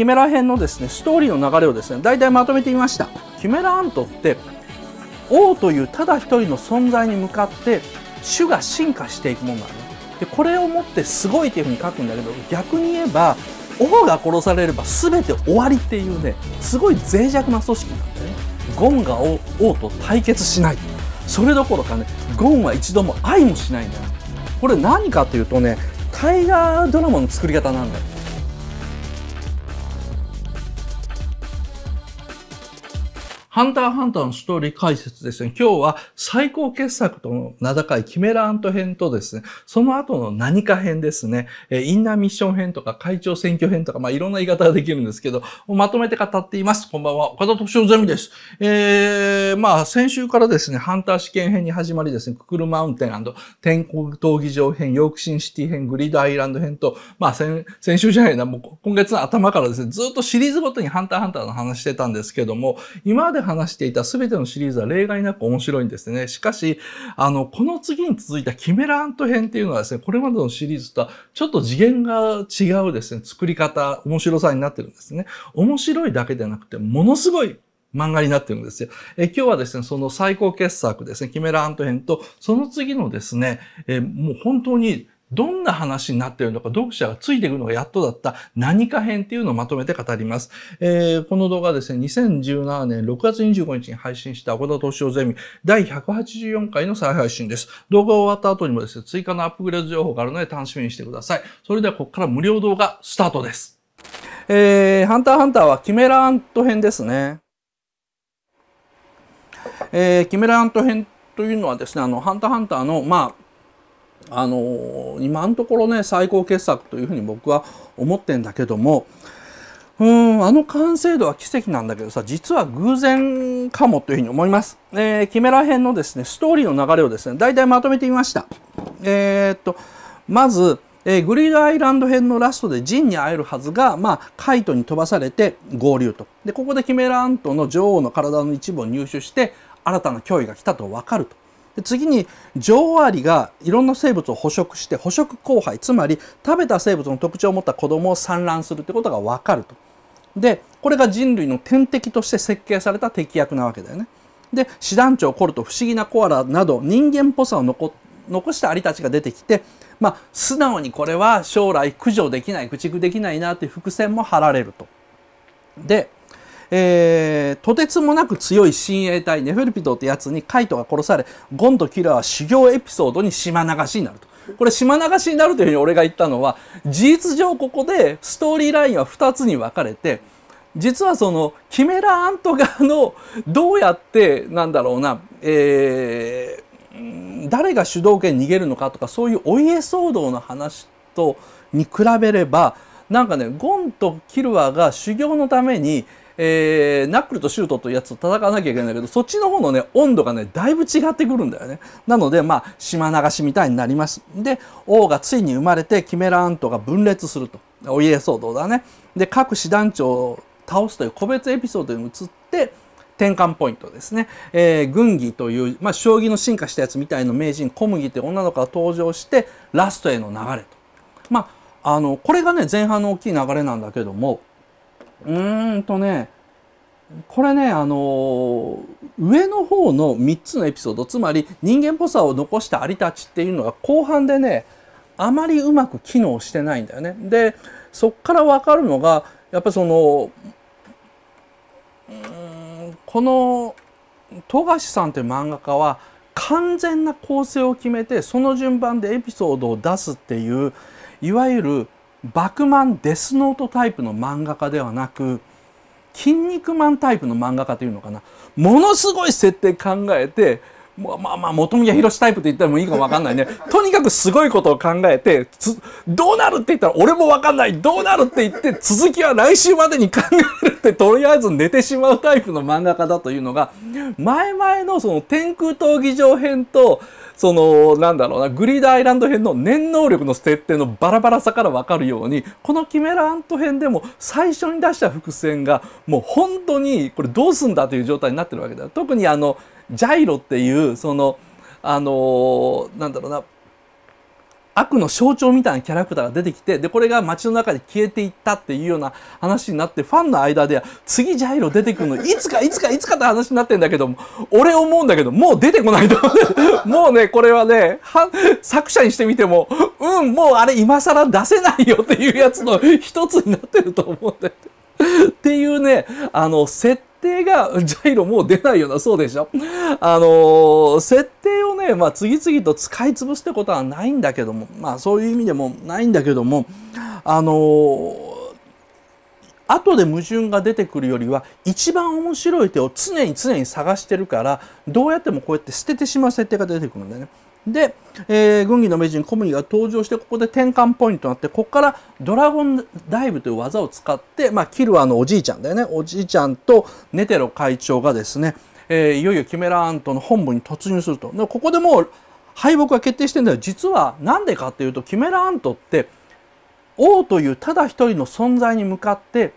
キメラ編のですね、ストーリーの流れをですね、大体まとめてみました。キメラアントって、王というただ一人の存在に向かって、種が進化していくもんなのね。で、これをもってすごいっていうふうに書くんだけど、逆に言えば、王が殺されれば全て終わりっていうね、すごい脆弱な組織なんだよね。ゴンが王と対決しない。それどころかね、ゴンは一度も愛もしないんだよ。これ何かというとね、大河ドラマの作り方なんだよ。ハンターハンターのストーリー解説ですね。今日は最高傑作との名高いキメラアント編とですね、その後の何か編ですね、えインナーミッション編とか会長選挙編とか、まあ、いろんな言い方ができるんですけど、まとめて語っています。こんばんは。岡田敏夫ゼミです。えー、まあ、先週からですね、ハンター試験編に始まりですね、ククルマウンテン天候闘技場編、ヨークシンシティ編、グリードアイランド編と、まあ先、先週じゃないな、もう今月の頭からですね、ずっとシリーズごとにハンターハンターの話してたんですけども、今までで話していた全てのシリーズは例外なく面白いんですね。しかし、あの、この次に続いたキメラアント編っていうのはですね、これまでのシリーズとはちょっと次元が違うですね、作り方、面白さになってるんですね。面白いだけでなくて、ものすごい漫画になってるんですよ。え今日はですね、その最高傑作ですね、キメラアント編と、その次のですね、えもう本当にどんな話になっているのか、読者がついていくのがやっとだった何か編っていうのをまとめて語ります。えー、この動画はですね、2017年6月25日に配信した小田敏夫ゼミ第184回の再配信です。動画終わった後にもですね、追加のアップグレード情報があるので楽しみにしてください。それではここから無料動画スタートです。えー、ハンターハンターはキメラアント編ですね。えー、キメラアント編というのはですね、あの、ハンターハンターの、まあ、あの今のところね最高傑作というふうに僕は思ってんだけどもうんあの完成度は奇跡なんだけどさ実は偶然かもというふうに思います、えー、キメラ編のですねストーリーの流れをですね大体まとめてみましたえー、っとまず、えー、グリードアイランド編のラストでジンに会えるはずが、まあ、カイトに飛ばされて合流とでここでキメラアントの女王の体の一部を入手して新たな脅威が来たと分かると次に女王アリがいろんな生物を捕食して捕食交配つまり食べた生物の特徴を持った子供を産卵するってことが分かると。でこれが人類の天敵として設計された敵役なわけだよね。で師団長コルト不思議なコアラなど人間っぽさを残残したアリたちが出てきて、まあ、素直にこれは将来駆除できない駆逐できないなていう伏線も張られると。でえー、とてつもなく強い親衛隊ネフェルピドってやつにカイトが殺されゴンとキラーは修行エピソードに島流しになると。これ島流しになるというふうに俺が言ったのは事実上ここでストーリーラインは2つに分かれて実はそのキメラ・アント側のどうやってなんだろうな、えー、誰が主導権逃げるのかとかそういうお家騒動の話とに比べればなんかねゴンとキルアが修行のためにえー、ナックルとシュートというやつと戦わなきゃいけないんだけどそっちの方のね温度がねだいぶ違ってくるんだよねなのでまあ島流しみたいになりますで王がついに生まれてキメラントが分裂するとお家騒動だねで各師団長を倒すという個別エピソードに移って転換ポイントですね、えー、軍技という、まあ、将棋の進化したやつみたいの名人小麦という女の子が登場してラストへの流れとまああのこれがね前半の大きい流れなんだけどもうーんとねこれねあの上の方の3つのエピソードつまり人間っぽさを残したアリたちっていうのが後半でねあまりうまく機能してないんだよね。でそっから分かるのがやっぱりそのうんこの富樫さんていう漫画家は完全な構成を決めてその順番でエピソードを出すっていういわゆるバクマンデスノートタイプの漫画家ではなく筋肉マンタイプの漫画家というのかなものすごい設定考えてまあまあま本宮タイプと言ったらもいいかも分かんないね とにかくすごいことを考えてどうなるって言ったら俺も分かんないどうなるって言って続きは来週までに考えるってとりあえず寝てしまうタイプの漫画家だというのが前々のその天空闘技場編とそのなんだろうなグリードアイランド編の念能力の設定のバラバラさから分かるようにこのキメラアント編でも最初に出した伏線がもう本当にこれどうすんだという状態になってるわけだ特にあのジャイロっていうそのあのー、なんだろうな悪の象徴みたいなキャラクターが出てきてでこれが街の中で消えていったっていうような話になってファンの間では次ジャイロ出てくるのいつかいつかいつかって話になってんだけど俺思うんだけどもう出てこないと もうねこれはね作者にしてみてもうんもうあれ今更出せないよっていうやつの一つになってると思うんだよっていうねあの設定がジャイロもう出ないようなそうでしょ。あのー、設定をね、まあ、次々と使い潰すってことはないんだけども、まあ、そういう意味でもないんだけども、あのー後で矛盾が出てくるよりは一番面白い手を常に常に探してるからどうやってもこうやって捨ててしまう設定が出てくるんだよね。で、えー、軍議の名人コム麦が登場してここで転換ポイントになってここからドラゴンダイブという技を使って、まあ、キルアのおじいちゃんだよねおじいちゃんとネテロ会長がですね、えー、いよいよキメラアントの本部に突入するとここでもう敗北が決定してんだよ実は何でかっていうとキメラアントって王というただ一人の存在に向かって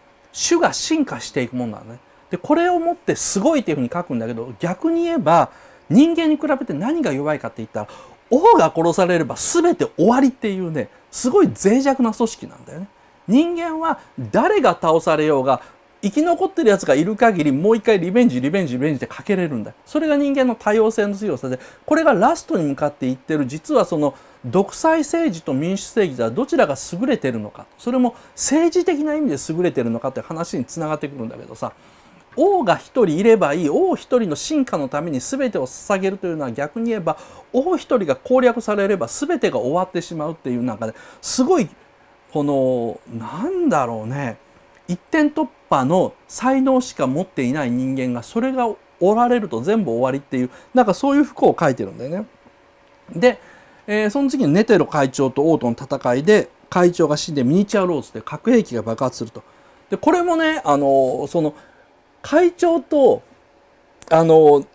種が進化していくもんなのね。でこれをもってすごいっていうふうに書くんだけど逆に言えば人間に比べて何が弱いかって言ったら王が殺されれば全て終わりっていうねすごい脆弱な組織なんだよね。人間は誰が倒されようが生き残ってるやつがいる限りもう一回リベンジリベンジリベンジってかけれるんだそれが人間の多様性の強さでこれがラストに向かっていってる実はその独裁政治と民主政治ではどちらが優れてるのかそれも政治的な意味で優れてるのかって話につながってくるんだけどさ王が一人いればいい王一人の進化のために全てを捧げるというのは逆に言えば王一人が攻略されれば全てが終わってしまうっていう中ですごいこのなんだろうね一点突破の才能しか持っていない人間がそれがおられると全部終わりっていうなんかそういう不幸を書いてるんだよね。で、えー、その時にネテロ会長と王との戦いで会長が死んでミニチュアローズで核兵器が爆発すると。でこれもねあのその会長とあの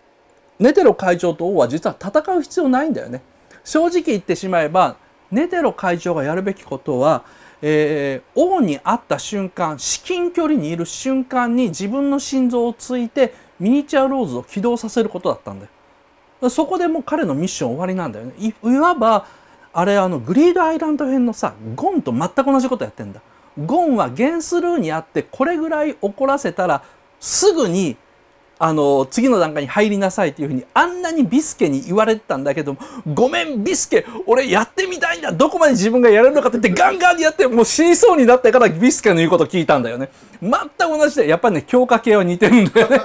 ネテロ会長と王は実は戦う必要ないんだよね。正直言ってしまえばネテロ会長がやるべきことは、えー、王に会った瞬間至近距離にいる瞬間に自分の心臓をついてミニチュアローズを起動させることだったんだよ。そこでもう彼のミッション終わりなんだよね。いわばあれあのグリードアイランド編のさゴンと全く同じことやってんだ。ゴンはゲンスルーにあってこれぐらい怒らせたらすぐにあの次の段階に入りなさいっていうふうにあんなにビスケに言われてたんだけどごめんビスケ俺やってみたいんだどこまで自分がやれるのかって言ってガンガンやってもう死にそうになったからビスケの言うこと聞いたんだよね全く同じでやっぱりね強化系は似てるんだよね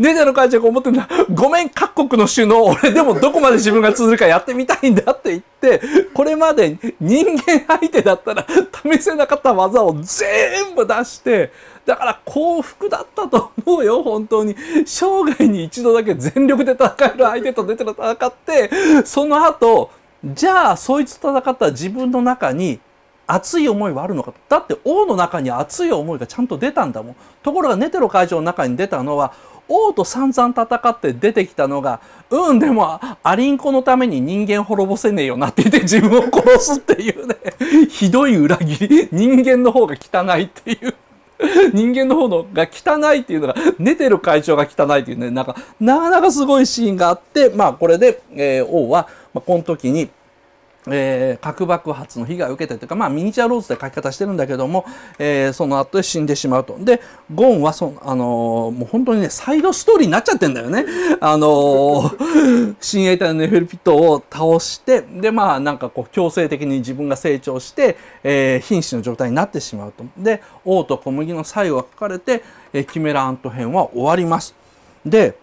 ネジ の会長が思ってるんだごめん各国の首脳俺でもどこまで自分が続くかやってみたいんだって言ってこれまで人間相手だったら試せなかった技を全部出してだから幸福だったと思うよ、本当に。生涯に一度だけ全力で戦える相手と出て戦って、その後、じゃあそいつと戦った自分の中に熱い思いはあるのかだって王の中に熱い思いがちゃんと出たんだもんところがネテロ会場の中に出たのは王と散々戦って出てきたのがうんでもアリンコのために人間滅ぼせねえよなって言って自分を殺すっていうねひどい裏切り人間の方が汚いっていう 人間の方のが汚いっていうのが、寝てる会長が汚いっていうね、なんか、なかなかすごいシーンがあって、まあこれで、えー、王は、まあ、この時に、えー、核爆発の被害を受けてというか、まあ、ミニチュアローズで書き方してるんだけども、えー、その後で死んでしまうと。で、ゴンはそ、あのー、もう本当にね、サイドストーリーになっちゃってんだよね。あのー、親衛隊のネフェルピットを倒して、で、まあ、なんかこう、強制的に自分が成長して、えー、瀕死の状態になってしまうと。で、王と小麦の最後が書かれて、えー、キメラアント編は終わります。で、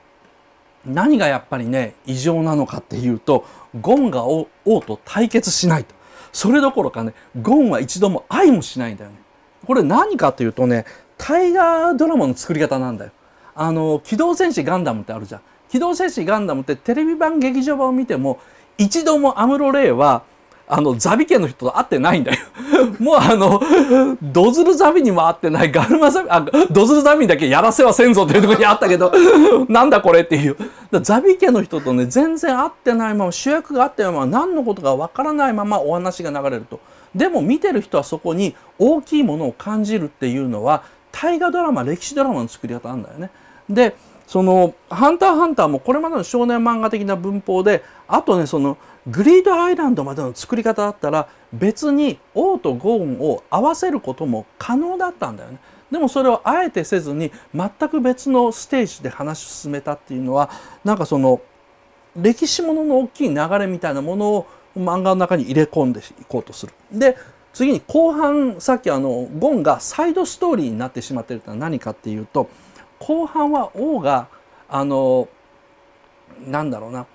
何がやっぱりね異常なのかっていうとゴンが王と対決しないとそれどころかねゴンは一度も愛もしないんだよねこれ何かというとねタイガードラマの作り方なんだよあの「機動戦士ガンダム」ってあるじゃん「機動戦士ガンダム」ってテレビ版劇場版を見ても一度もアムロ・レイは「あの、ザビ家の人と会ってないんだよ。もうあの、ドズルザビにも会ってない、ガルマザビ、あ、ドズルザビだけやらせはせんぞっていうところにあったけど、なんだこれっていう。ザビ家の人とね、全然会ってないまま、主役が会ってないまま、何のことかわからないままお話が流れると。でも見てる人はそこに大きいものを感じるっていうのは、大河ドラマ、歴史ドラマの作り方なんだよね。で、その、ハンターハンターもこれまでの少年漫画的な文法で、あとね、その、グリードアイランドまでの作り方だったら別に王とゴーンを合わせることも可能だったんだよね。でもそれをあえてせずに全く別のステージで話し進めたっていうのはなんかその歴史ものの大きい流れみたいなものを漫画の中に入れ込んでいこうとする。で次に後半さっきあのゴンがサイドストーリーになってしまってるってのは何かっていうと後半は王があのなんだろうな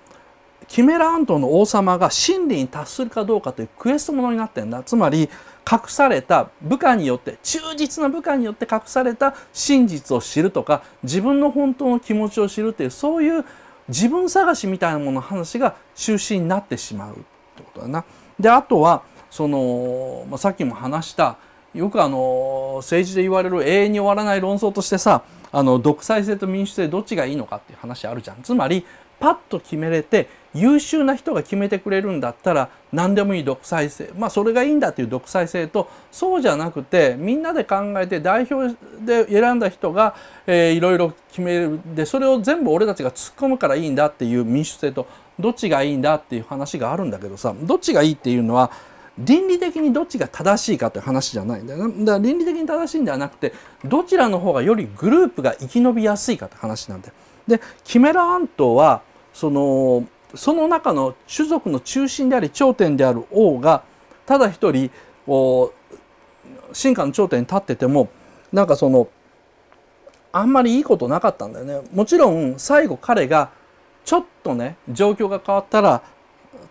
キメラントの王様が真理に達するかどうかというクエストものになってんだつまり隠された部下によって忠実な部下によって隠された真実を知るとか自分の本当の気持ちを知るっていうそういう自分探しみたいなものの話が中心になってしまうってことだな。であとはその、まあ、さっきも話したよくあの政治で言われる永遠に終わらない論争としてさあの独裁制と民主制どっちがいいのかっていう話あるじゃん。つまりパッと決めれて優秀な人が決めてくれるんだったら何でもいい独裁性まあそれがいいんだっていう独裁性とそうじゃなくてみんなで考えて代表で選んだ人が、えいろいろ決めるでそれを全部俺たちが突っ込むからいいんだっていう民主性とどっちがいいんだっていう話があるんだけどさどっちがいいっていうのは倫理的にどっちが正しいかって話じゃないんだよだから倫理的に正しいんではなくてどちらの方がよりグループが生き延びやすいかって話なんだよ。でキメラ半島はそのその中の種族の中心であり頂点である王がただ一人進化の頂点に立っててもなんかそのあんまりいいことなかったんだよね。もちろん最後彼がちょっとね状況が変わったら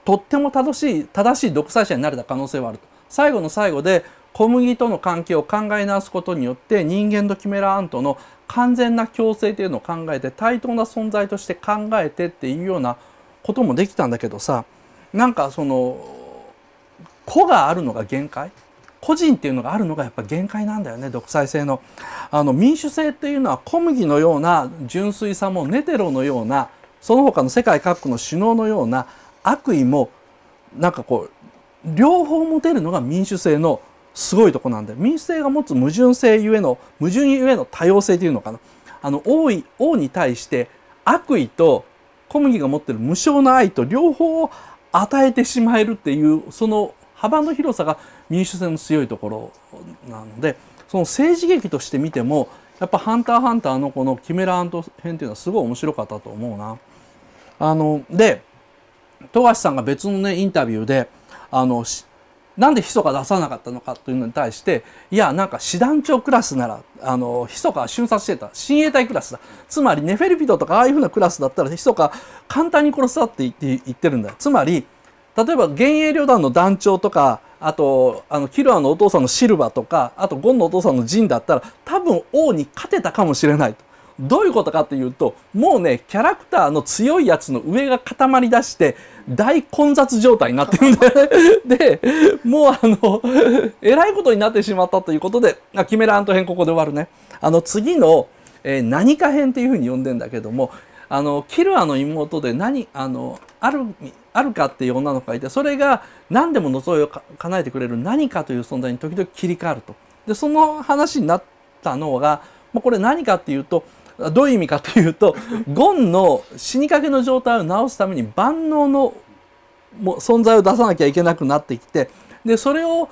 とっても正しい正しい独裁者になれた可能性はあると。最後の最後で小麦との関係を考え直すことによって人間とキメラアントの完全な共生というのを考えて対等な存在として考えてっていうようなこともできたんだけどさなんかその個があるのが限界個人っていうのがあるのがやっぱ限界なんだよね独裁性のあの民主制っていうのは小麦のような純粋さもネテロのようなその他の世界各国の首脳のような悪意もなんかこう両方持てるのが民主制のすごいとこなんよ民主制が持つ矛盾性ゆえの矛盾ゆえの多様性というのかなあの王位王に対して悪意と小麦が持ってる無償の愛と両方を与えてしまえるっていうその幅の広さが民主制の強いところなのでその政治劇として見てもやっぱ「ハンターハンター」のこのキメラアント編っていうのはすごい面白かったと思うな。あので富樫さんが別のねインタビューであのなんで密か出さなかったのかというのに対していやなんか師団長クラスならあの密か瞬殺してた親衛隊クラスだつまりネフェルピドとかああいうふうなクラスだったら密か簡単に殺すだって言ってるんだよつまり例えば現役旅団の団長とかあとあのキルアのお父さんのシルバとかあとゴンのお父さんのジンだったら多分王に勝てたかもしれないと。どういうことかというともうねキャラクターの強いやつの上が固まりだして大混雑状態になってるんだよね。でもうあのえらいことになってしまったということであキメラアント編ここで終わるね。あの次の、えー、何か編っていうふうに呼んでんだけどもあのキルアの妹で何あのあるあるかっていう女の子がいてそれが何でも望みを叶えてくれる何かという存在に時々切り替わると。でその話になったのが、まあ、これ何かっていうとどういう意味かというとゴンの死にかけの状態を治すために万能のも存在を出さなきゃいけなくなってきてでそれを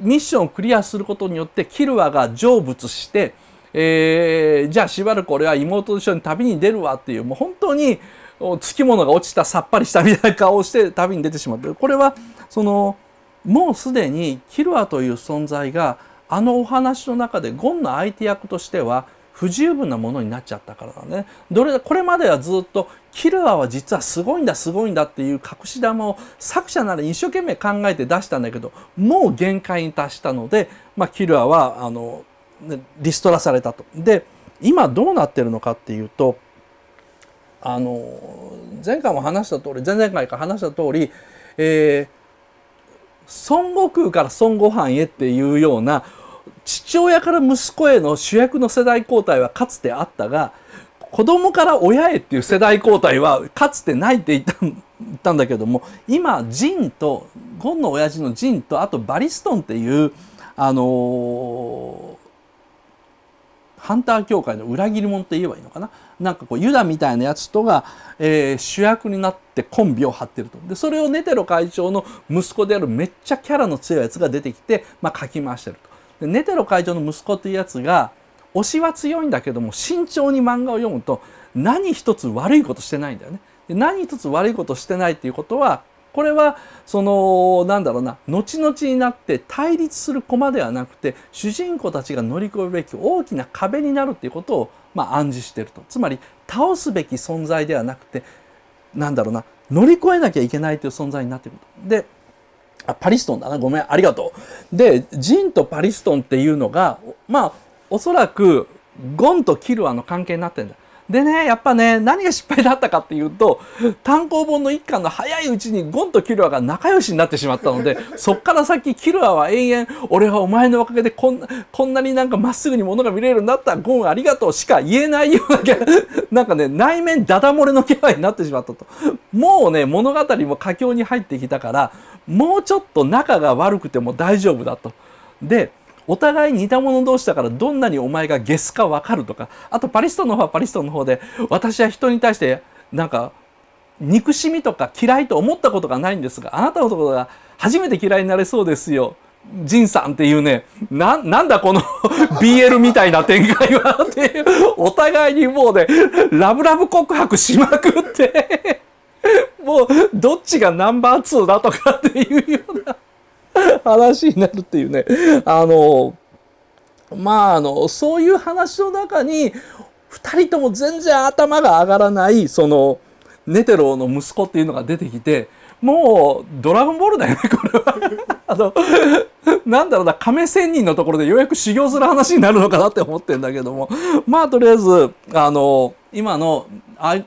ミッションをクリアすることによってキルアが成仏して、えー、じゃあしばらく俺は妹と一緒に旅に出るわっていうもう本当につきものが落ちたさっぱりしたみたいな顔をして旅に出てしまってこれはそのもうすでにキルアという存在があのお話の中でゴンの相手役としては不十分なものになっちゃったからだね。どれこれまではずっとキルアは実はすごいんだすごいんだっていう隠し玉を作者なら一生懸命考えて出したんだけどもう限界に達したので、まあ、キルアはあのリストラされたと。で今どうなってるのかっていうとあの前回も話した通り前々回か話した通り、えー、孫悟空から孫悟飯へっていうような父親から息子への主役の世代交代はかつてあったが子供から親へっていう世代交代はかつてないって言った言ったんだけども今ジンとゴンの親父のジンとあとバリストンっていうあのー、ハンター協会の裏切り者って言えばいいのかななんかこうユダみたいなやつとが、えー、主役になってコンビを張ってるとでそれをネテロ会長の息子であるめっちゃキャラの強いやつが出てきて、まあ、かき回してると。でネテロ会長の息子というやつが推しは強いんだけども慎重に漫画を読むと何一つ悪いことしてないんだよね。で何一つ悪いことしてないっていうことはこれはそのなんだろうな後々になって対立する駒ではなくて主人公たちが乗り越えるべき大きな壁になるっていうことをまあ暗示してるとつまり倒すべき存在ではなくてなんだろうな乗り越えなきゃいけないという存在になってくると。であパリストンだなごめんありがとう。でジンとパリストンっていうのがまあおそらくゴンとキルアの関係になってんだ。でねやっぱね何が失敗だったかっていうと単行本の一巻の早いうちにゴンとキルアが仲良しになってしまったので そっから先キルアは永遠「俺はお前のおかげでこんなこんなになんかまっすぐに物が見れるようになったゴンありがとう」しか言えないような なんかね内面ダダ漏れの気配になってしまったともうね物語も佳境に入ってきたからもうちょっと仲が悪くても大丈夫だと。でお互い似た者同士だからどんなにお前がゲスか分かるとかあとパリストの方はパリストの方で私は人に対してなんか憎しみとか嫌いと思ったことがないんですがあなたのところが初めて嫌いになれそうですよ。ジンさんっていうね、な、なんだこの BL みたいな展開はっていう、お互いにもうね、ラブラブ告白しまくってどっちがナンバー2だとかっていうような話になるっていうねあのまああのそういう話の中に2人とも全然頭が上がらないそのネテロの息子っていうのが出てきてもうドラゴンボールだよねこれはあのなんだろうな亀仙人のところでようやく修行する話になるのかなって思ってんだけどもまあとりあえずあの今の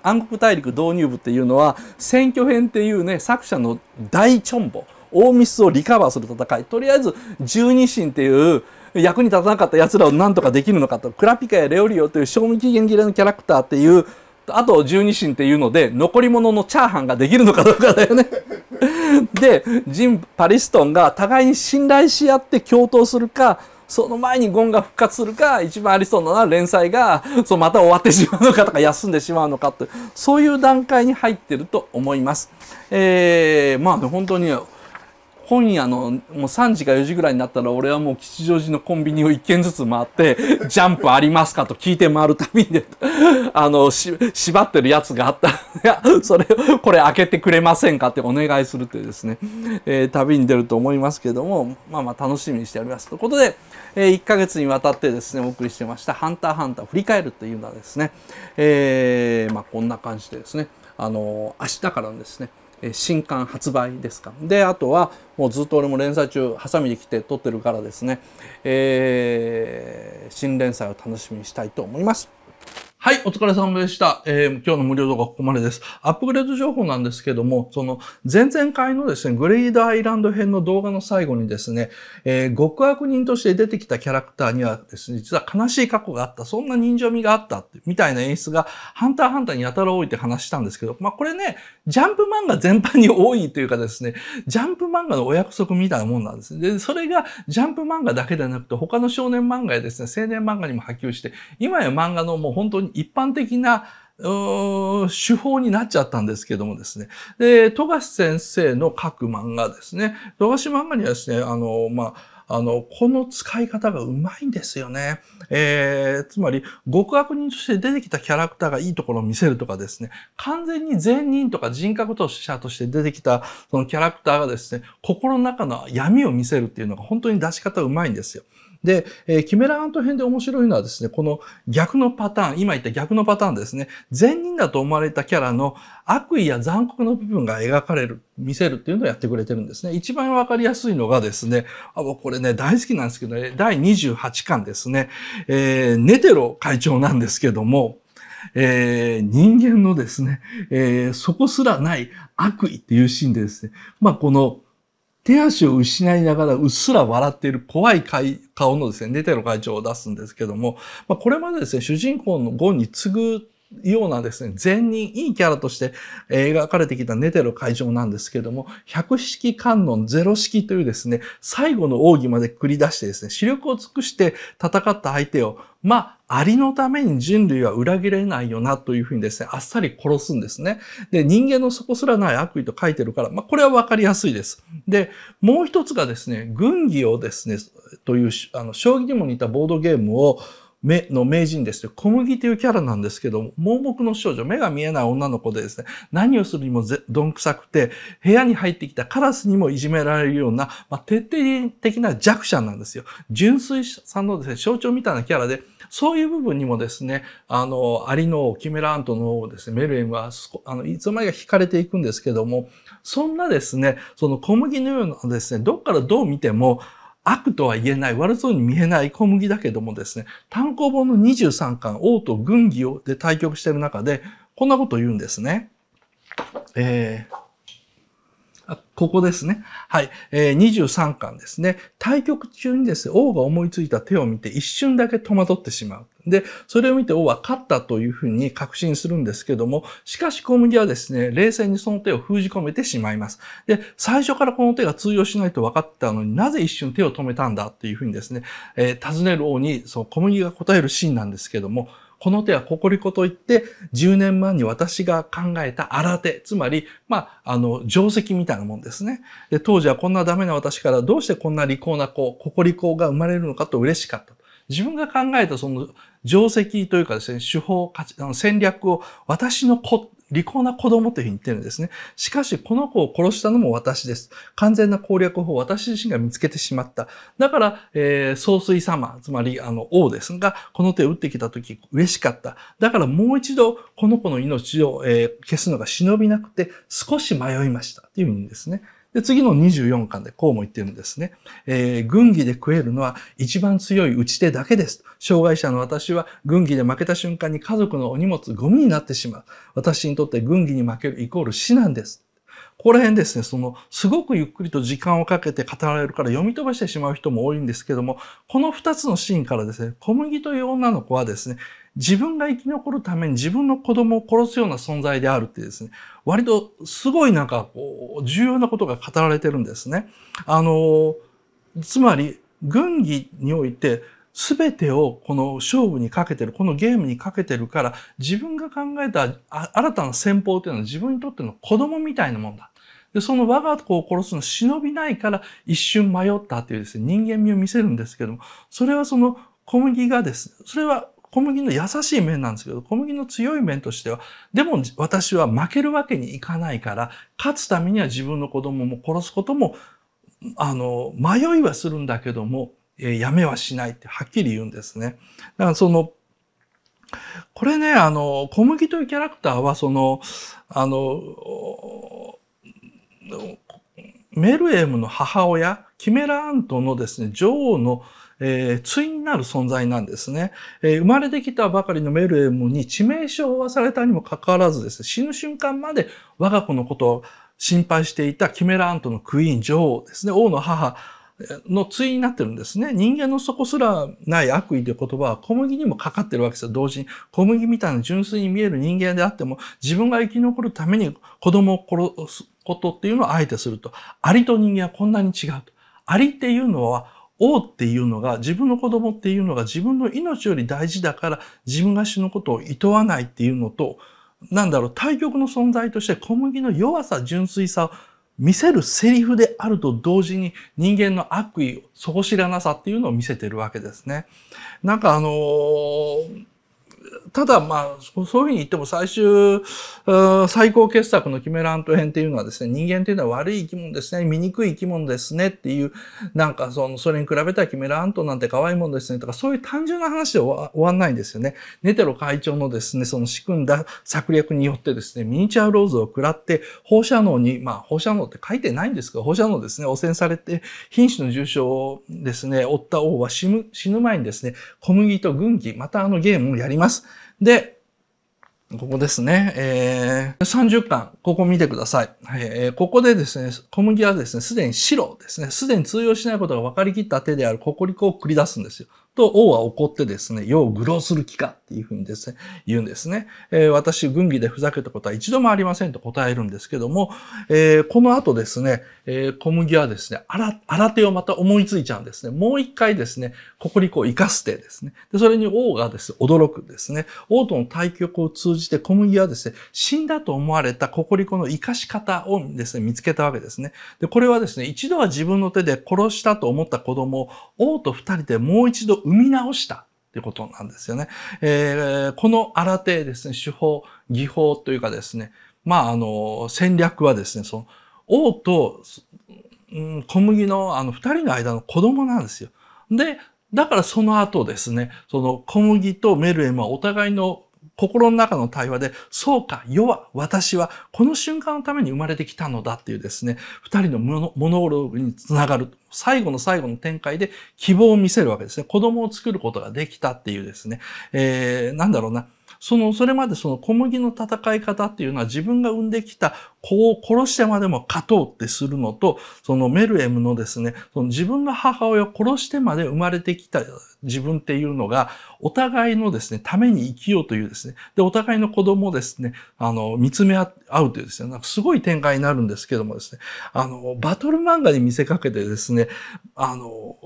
暗黒大陸導入部っていうのは選挙編っていうね作者の大チョンボ大ミスをリカバーする戦いとりあえず十二神っていう役に立たなかった奴らを何とかできるのかとクラピカやレオリオという賞味期限切れのキャラクターっていうあと十二神っていうので残り物のチャーハンができるのかどうかだよね でジン・パリストンが互いに信頼し合って共闘するかその前にゴンが復活するか一番ありそうな連載がそうまた終わってしまうのかとか休んでしまうのかとそういう段階に入ってると思います。えー、まあ、ね、本当に本屋のもう3時か4時ぐらいになったら俺はもう吉祥寺のコンビニを1軒ずつ回って「ジャンプありますか?」と聞いて回るたびにあの縛ってるやつがあったら それこれ開けてくれませんかってお願いするってですね、えー、旅に出ると思いますけどもまあまあ楽しみにしておりますということで、えー、1ヶ月にわたってですねお送りしてました「ハンターハンター振り返る」というのはですね、えー、まあこんな感じでですねあの明日からですね新刊発売ですかであとはもうずっと俺も連載中ハサミで来て撮ってるからですね、えー、新連載を楽しみにしたいと思います。はい、お疲れ様でした。えー、今日の無料動画ここまでです。アップグレード情報なんですけども、その前々回のですね、グレードアイランド編の動画の最後にですね、えー、極悪人として出てきたキャラクターにはですね、実は悲しい過去があった、そんな人情味があった、みたいな演出がハンターハンターにやたら多いって話したんですけど、まあこれね、ジャンプ漫画全般に多いというかですね、ジャンプ漫画のお約束みたいなもんなんですね。で、それがジャンプ漫画だけではなくて、他の少年漫画やですね、青年漫画にも波及して、今や漫画のもう本当に一般的な手法になっちゃったんですけどもですね。で、富樫先生の書く漫画ですね。富樫漫画にはですね、あの、まあ、あの、この使い方がうまいんですよね。えー、つまり、極悪人として出てきたキャラクターがいいところを見せるとかですね、完全に善人とか人格と者として出てきたそのキャラクターがですね、心の中の闇を見せるっていうのが本当に出し方うまいんですよ。で、えー、キメラアント編で面白いのはですね、この逆のパターン、今言った逆のパターンですね、善人だと思われたキャラの悪意や残酷の部分が描かれる、見せるっていうのをやってくれてるんですね。一番わかりやすいのがですね、あ、もうこれね、大好きなんですけどね、第28巻ですね、えー、ネテロ会長なんですけども、えー、人間のですね、えー、そこすらない悪意っていうシーンでですね、まあこの、手足を失いながらうっすら笑っている怖い顔のですね、出てる会長を出すんですけども、まあ、これまでですね、主人公のゴンに次ぐようなですね、善人、いいキャラとして描かれてきたネテロ会場なんですけども、百式観音ゼロ式というですね、最後の奥義まで繰り出してですね、視力を尽くして戦った相手を、まあ、ありのために人類は裏切れないよなというふうにですね、あっさり殺すんですね。で、人間の底すらない悪意と書いてるから、まあ、これはわかりやすいです。で、もう一つがですね、軍技をですね、という、あの、将棋にも似たボードゲームを、目の名人ですよ。小麦というキャラなんですけども、盲目の少女、目が見えない女の子でですね、何をするにもどんくさくて、部屋に入ってきたカラスにもいじめられるような、まあ、徹底的な弱者なんですよ。純粋さんのですね、象徴みたいなキャラで、そういう部分にもですね、あの、アリのキメラアントのですね、メルエンは、あの、いつの間にか惹かれていくんですけども、そんなですね、その小麦のようなですね、どっからどう見ても、悪とは言えない、悪そうに見えない小麦だけどもですね、単行本の23巻、王と軍議をで対局している中で、こんなことを言うんですね。えーここですね。はい。えー、23巻ですね。対局中にですね、王が思いついた手を見て一瞬だけ戸惑ってしまう。で、それを見て、お、分かったというふうに確信するんですけども、しかし小麦はですね、冷静にその手を封じ込めてしまいます。で、最初からこの手が通用しないと分かったのになぜ一瞬手を止めたんだというふうにですね、えー、尋ねる王に、そう、小麦が答えるシーンなんですけども、この手はココリコといって、10年前に私が考えた新手、つまり、まあ、あの、定石みたいなもんですね。で、当時はこんなダメな私からどうしてこんな利口な子、ココリコが生まれるのかと嬉しかった自分が考えたその定石というかですね、手法、戦略を私の子、利口な子供というふうに言ってるんですね。しかし、この子を殺したのも私です。完全な攻略法を私自身が見つけてしまった。だから、えー、総帥様、つまり、あの、王ですが、この手を打ってきた時、嬉しかった。だからもう一度、この子の命を、えー、消すのが忍びなくて、少し迷いました。というふうにですね。で、次の24巻でこうも言ってるんですね。えー、軍技で食えるのは一番強い打ち手だけです。障害者の私は軍技で負けた瞬間に家族のお荷物、ゴミになってしまう。私にとって軍技に負けるイコール死なんです。ここら辺ですね、その、すごくゆっくりと時間をかけて語られるから読み飛ばしてしまう人も多いんですけども、この二つのシーンからですね、小麦という女の子はですね、自分が生き残るために自分の子供を殺すような存在であるってですね、割とすごいなんかこう、重要なことが語られてるんですね。あの、つまり、軍議において全てをこの勝負にかけてる、このゲームにかけてるから、自分が考えた新たな戦法というのは自分にとっての子供みたいなもんだ。で、その我が子を殺すの忍びないから一瞬迷ったというですね、人間味を見せるんですけども、それはその小麦がですね、それは小麦の優しい面なんですけど、小麦の強い面としては、でも私は負けるわけにいかないから、勝つためには自分の子供も殺すことも、あの、迷いはするんだけども、えやめはしないってはっきり言うんですね。だからその、これね、あの、小麦というキャラクターは、その、あの、メルエムの母親、キメラアントのですね、女王の、えー、対になる存在なんですね、えー、生まれてきたばかりのメルエムに致命傷を負わされたにもかかわらずですね、死ぬ瞬間まで我が子のことを心配していたキメラアントのクイーン女王ですね、王の母の対になってるんですね。人間の底すらない悪意という言葉は小麦にもかかってるわけですよ。同時に小麦みたいな純粋に見える人間であっても自分が生き残るために子供を殺すことっていうのをあえてすると。アリと人間はこんなに違うと。アリっていうのは王っていうのが、自分の子供っていうのが自分の命より大事だから自分が死ぬことを厭わないっていうのと、なんだろう、対極の存在として小麦の弱さ、純粋さを見せるセリフであると同時に人間の悪意、底知らなさっていうのを見せてるわけですね。なんかあのーただまあ、そういうふうに言っても最終、最高傑作のキメラント編っていうのはですね、人間っていうのは悪い生き物ですね、醜い生き物ですねっていう、なんかその、それに比べたらキメラントなんて可愛いもんですねとか、そういう単純な話で終わんないんですよね。ネテロ会長のですね、その仕組んだ策略によってですね、ミニチュアローズを食らって放射能に、まあ放射能って書いてないんですが、放射能ですね、汚染されて、品種の重傷をですね、負った王は死ぬ、死ぬ前にですね、小麦と軍機、またあのゲームをやります。。で、ここですね。えー、30巻、ここ見てください。えー、ここでですね、小麦はですね、すでに白ですね、すでに通用しないことが分かりきった手であるココリコを繰り出すんですよ。と、王は怒ってですね、世を愚弄する気かっていうふうにですね、言うんですね。えー、私、軍議でふざけたことは一度もありませんと答えるんですけども、えー、この後ですね、えー、小麦はですね、新手をまた思いついちゃうんですね。もう一回ですね、ここにこう生かす手ですね。で、それに王がですね、驚くですね。王との対局を通じて小麦はですね、死んだと思われたココリコの生かし方をですね、見つけたわけですね。で、これはですね、一度は自分の手で殺したと思った子供を王と二人でもう一度生み直した。ってことなんですよね。えー、この新手ですね、手法、技法というかですね、まあ、あの、戦略はですね、その、王と、うん、小麦のあの、二人の間の子供なんですよ。で、だからその後ですね、その小麦とメルエムはお互いの心の中の対話で、そうか、世は、私は、この瞬間のために生まれてきたのだっていうですね、二人のモノローグにつながる。最後の最後の展開で希望を見せるわけですね。子供を作ることができたっていうですね、えー、なんだろうな。その、それまでその小麦の戦い方っていうのは自分が生んできた子を殺してまでも勝とうってするのと、そのメルエムのですね、その自分の母親を殺してまで生まれてきた自分っていうのが、お互いのですね、ために生きようというですね、で、お互いの子供をですね、あの、見つめ合うというですね、なんかすごい展開になるんですけどもですね、あの、バトル漫画に見せかけてですね、あの、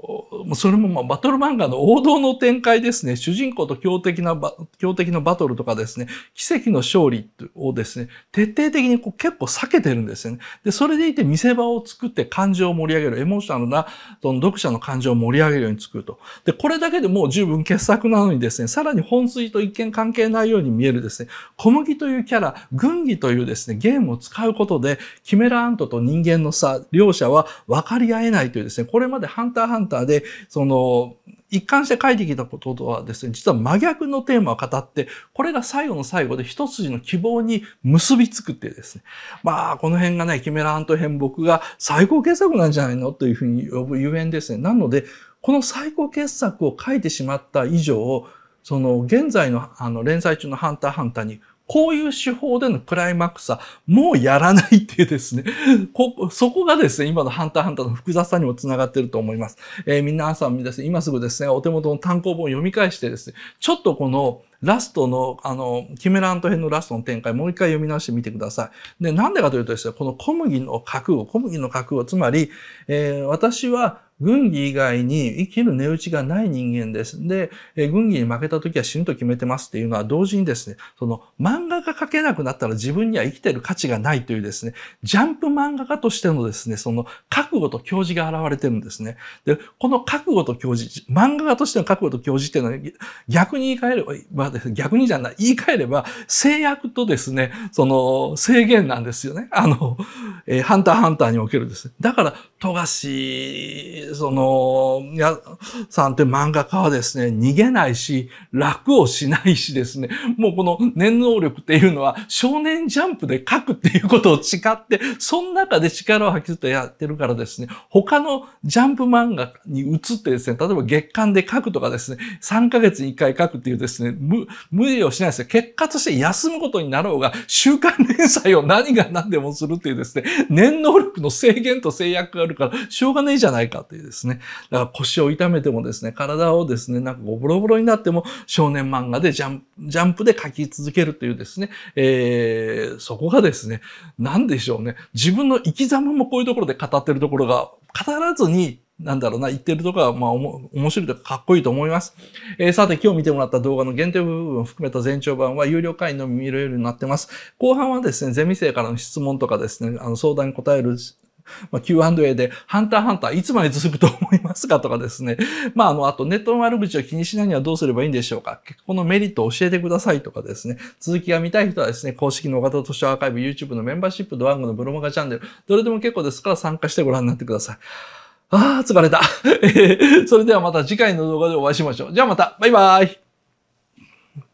それもまあバトル漫画の王道の展開ですね、主人公と強敵な、強敵のバトルとかですね、奇跡の勝利をですね、徹底的にこう結構避けてるんですよね。で、それでいて見せ場を作って感情を盛り上げる、エモーショナルな、その読者の感情を盛り上げるように作ると。で、これだけでもう十分傑作なのにですね、さらに本筋と一見関係ないように見えるですね、小麦というキャラ、軍技というですね、ゲームを使うことで、キメラアントと人間の差、両者は分かり合えないというですね、これまでハンターハンターで、その、一貫して書いてきたこととはですね、実は真逆のテーマを語って、これが最後の最後で一筋の希望に結びつくってですね。まあ、この辺がね、キメラアント編僕が最高傑作なんじゃないのというふうに呼ぶゆえんですね。なので、この最高傑作を書いてしまった以上、その現在のあの連載中のハンターハンターにこういう手法でのクライマックスはもうやらないっていうですね、こそこがですね、今のハンターハンターの複雑さにもつながってると思います。えー、皆さんですね、今すぐですね、お手元の単行本を読み返してですね、ちょっとこの、ラストの、あの、キメラント編のラストの展開、もう一回読み直してみてください。で、なんでかというとですね、この小麦の覚悟、小麦の覚悟、つまり、えー、私は軍議以外に生きる値打ちがない人間です。で、え軍議に負けた時は死ぬと決めてますっていうのは同時にですね、その漫画が描けなくなったら自分には生きてる価値がないというですね、ジャンプ漫画家としてのですね、その覚悟と教示が現れてるんですね。で、この覚悟と教示、漫画家としての覚悟と教示っていうのは逆に言い換えれば、まあ、逆にじゃない、言い換えれば制約とですね、その制限なんですよね。あの、えハンターハンターにおけるですね。だから、富樫その、や、さんって漫画家はですね、逃げないし、楽をしないしですね、もうこの念能力っていうのは少年ジャンプで書くっていうことを誓って、その中で力を発揮するとやってるからですね、他のジャンプ漫画に移ってですね、例えば月間で書くとかですね、3ヶ月に1回書くっていうですね、無、無理をしないですよ。結果として休むことになろうが、週刊連載を何が何でもするっていうですね、念能力の制限と制約があるから、しょうがねえじゃないかっていう。ですね、だから腰を痛めてもですね、体をですね、なんかボロボロになっても少年漫画でジャンプ、ジャンプで描き続けるというですね、えー、そこがですね、なんでしょうね、自分の生き様もこういうところで語ってるところが、語らずになんだろうな、言ってるとか、まあ、おも、面白いとか、かっこいいと思います。えー、さて、今日見てもらった動画の限定部分を含めた全長版は、有料会員のみ見れるようになってます。後半はですね、ゼミ生からの質問とかですね、あの、相談に答える まあ、Q&A で、ハンターハンターいつまで続くと思いますかとかですね。まあ、あの、あとネットの悪口を気にしないにはどうすればいいんでしょうか。結婚のメリットを教えてくださいとかですね。続きが見たい人はですね、公式の小型図書アーカイブ、YouTube のメンバーシップ、ドワンゴのブロマガチャンネル、どれでも結構ですから参加してご覧になってください。ああ、疲れた。それではまた次回の動画でお会いしましょう。じゃあまた、バイバイ。